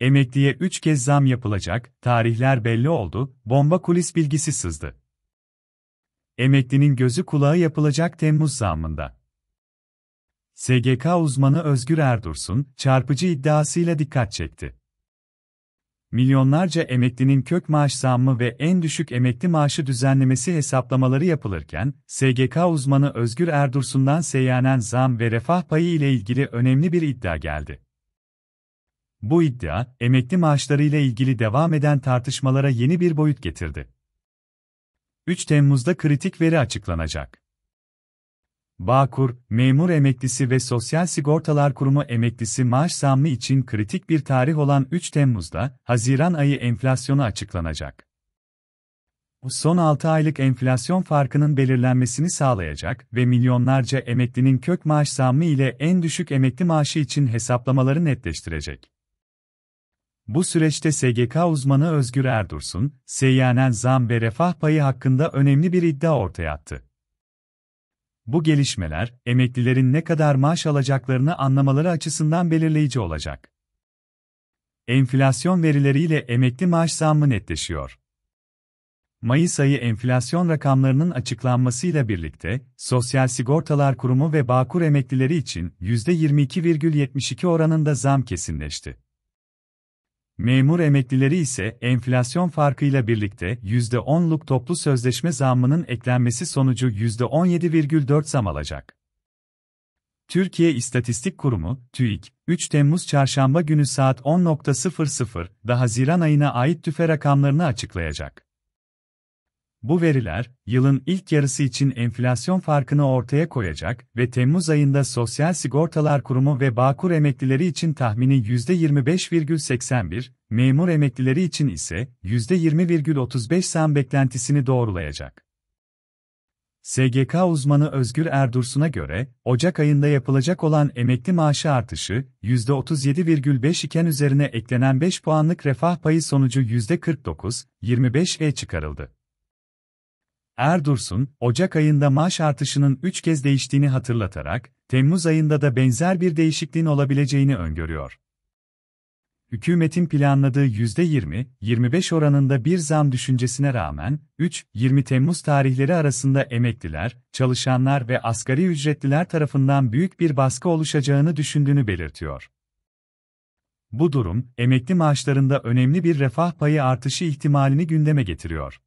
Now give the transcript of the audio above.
Emekliye 3 kez zam yapılacak, tarihler belli oldu, bomba kulis bilgisi sızdı. Emeklinin gözü kulağı yapılacak Temmuz zamında. SGK uzmanı Özgür Erdursun, çarpıcı iddiasıyla dikkat çekti. Milyonlarca emeklinin kök maaş zammı ve en düşük emekli maaşı düzenlemesi hesaplamaları yapılırken, SGK uzmanı Özgür Erdursun'dan seyyanen zam ve refah payı ile ilgili önemli bir iddia geldi. Bu iddia, emekli maaşlarıyla ilgili devam eden tartışmalara yeni bir boyut getirdi. 3 Temmuz'da kritik veri açıklanacak. Bağkur, memur emeklisi ve Sosyal Sigortalar Kurumu emeklisi maaş zammı için kritik bir tarih olan 3 Temmuz'da, Haziran ayı enflasyonu açıklanacak. Bu son 6 aylık enflasyon farkının belirlenmesini sağlayacak ve milyonlarca emeklinin kök maaş zammı ile en düşük emekli maaşı için hesaplamaları netleştirecek. Bu süreçte SGK uzmanı Özgür Erdursun, seyyanen zam ve refah payı hakkında önemli bir iddia ortaya attı. Bu gelişmeler, emeklilerin ne kadar maaş alacaklarını anlamaları açısından belirleyici olacak. Enflasyon verileriyle emekli maaş zammı netleşiyor. Mayıs ayı enflasyon rakamlarının açıklanmasıyla birlikte, Sosyal Sigortalar Kurumu ve Bağkur emeklileri için %22,72 oranında zam kesinleşti. Memur emeklileri ise enflasyon farkıyla birlikte %10'luk toplu sözleşme zammının eklenmesi sonucu %17,4 zam alacak. Türkiye İstatistik Kurumu, TÜİK, 3 Temmuz Çarşamba günü saat 10.00'da Haziran ayına ait tüfe rakamlarını açıklayacak. Bu veriler, yılın ilk yarısı için enflasyon farkını ortaya koyacak ve Temmuz ayında Sosyal Sigortalar Kurumu ve Bağkur emeklileri için tahmini %25,81, memur emeklileri için ise %20,35 zam beklentisini doğrulayacak. SGK uzmanı Özgür Erdursun'a göre, Ocak ayında yapılacak olan emekli maaşı artışı, %37,5 iken üzerine eklenen 5 puanlık refah payı sonucu %49,25'e çıkarıldı. Erdursun, Ocak ayında maaş artışının 3 kez değiştiğini hatırlatarak, Temmuz ayında da benzer bir değişikliğin olabileceğini öngörüyor. Hükümetin planladığı %20-25 oranında bir zam düşüncesine rağmen, 3-20 Temmuz tarihleri arasında emekliler, çalışanlar ve asgari ücretliler tarafından büyük bir baskı oluşacağını düşündüğünü belirtiyor. Bu durum, emekli maaşlarında önemli bir refah payı artışı ihtimalini gündeme getiriyor.